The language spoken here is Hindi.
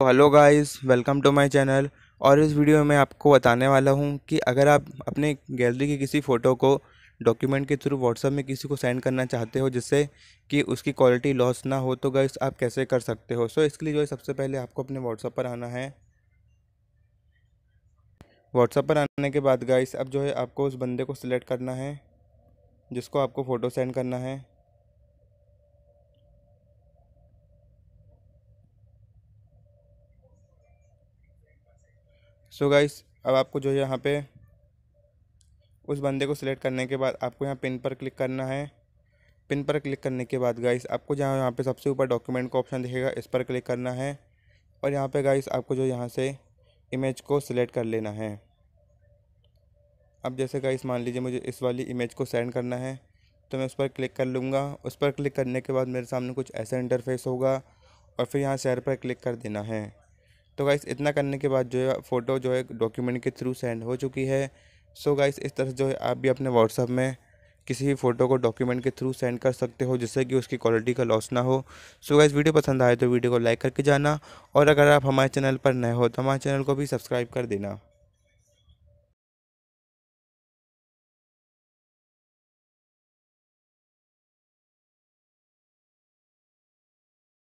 तो hello guys welcome to my channel और इस वीडियो में आपको बताने वाला हूं कि अगर आप अपने गैलरी की किसी फ़ोटो को डॉक्यूमेंट के थ्रू व्हाट्सअप में किसी को सेंड करना चाहते हो जिससे कि उसकी क्वालिटी लॉस ना हो तो गाइस आप कैसे कर सकते हो सो so, इसके लिए जो है सबसे पहले आपको अपने व्हाट्सअप पर आना है व्हाट्सअप पर आने के बाद गाइस अब जो है आपको उस बंदे को सिलेक्ट करना है जिसको आपको फ़ोटो सेंड करना है सो so गाइस अब आपको जो है यहाँ पे उस बंदे को सिलेक्ट करने के बाद आपको यहाँ पिन पर क्लिक करना है पिन पर क्लिक करने के बाद गाइस आपको जहाँ यहाँ पे सबसे ऊपर डॉक्यूमेंट का ऑप्शन दिखेगा इस पर क्लिक करना है और यहाँ पे गाइस आपको जो यहाँ से इमेज को सिलेक्ट कर लेना है अब जैसे गाइस मान लीजिए मुझे इस वाली इमेज को सेंड करना है तो मैं उस पर क्लिक कर लूँगा उस पर क्लिक करने के बाद मेरे सामने कुछ ऐसा इंटरफेस होगा और फिर यहाँ शेयर पर क्लिक कर देना है तो गाइस इतना करने के बाद जो है फ़ोटो जो है डॉक्यूमेंट के थ्रू सेंड हो चुकी है सो गाइस इस तरह से जो है आप भी अपने व्हाट्सअप में किसी भी फ़ोटो को डॉक्यूमेंट के थ्रू सेंड कर सकते हो जिससे कि उसकी क्वालिटी का लॉस ना हो सो गाइस वीडियो पसंद आए तो वीडियो को लाइक करके जाना और अगर आप हमारे चैनल पर नए हो तो हमारे चैनल को भी सब्सक्राइब कर देना